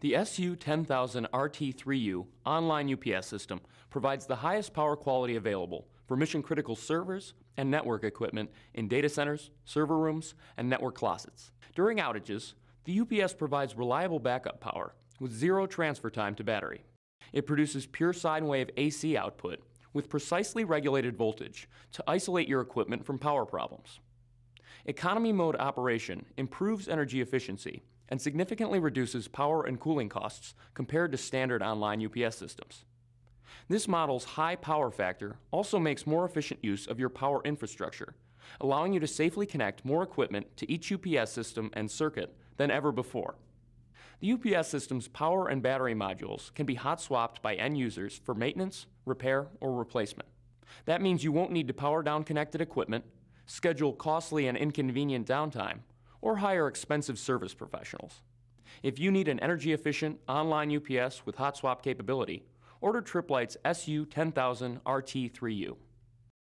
The SU-10000 RT3U online UPS system provides the highest power quality available for mission-critical servers and network equipment in data centers, server rooms, and network closets. During outages, the UPS provides reliable backup power with zero transfer time to battery. It produces pure sine wave AC output with precisely regulated voltage to isolate your equipment from power problems. Economy mode operation improves energy efficiency and significantly reduces power and cooling costs compared to standard online UPS systems. This model's high power factor also makes more efficient use of your power infrastructure, allowing you to safely connect more equipment to each UPS system and circuit than ever before. The UPS system's power and battery modules can be hot swapped by end users for maintenance, repair, or replacement. That means you won't need to power down connected equipment schedule costly and inconvenient downtime, or hire expensive service professionals. If you need an energy efficient online UPS with hot swap capability, order Triplight's SU10000 RT3U.